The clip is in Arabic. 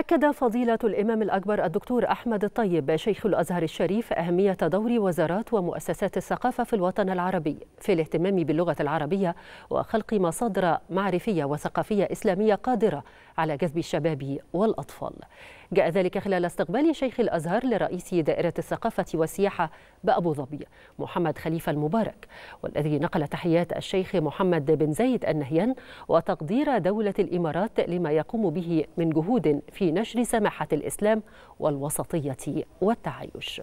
أكد فضيلة الإمام الأكبر الدكتور أحمد الطيب شيخ الأزهر الشريف أهمية دور وزارات ومؤسسات الثقافة في الوطن العربي في الاهتمام باللغة العربية وخلق مصادر معرفية وثقافية إسلامية قادرة على جذب الشباب والأطفال جاء ذلك خلال استقبال شيخ الأزهر لرئيس دائرة الثقافة والسياحة بأبو ظبي محمد خليفة المبارك والذي نقل تحيات الشيخ محمد بن زايد النهيان وتقدير دولة الإمارات لما يقوم به من جهود في نشر سماحة الإسلام والوسطية والتعايش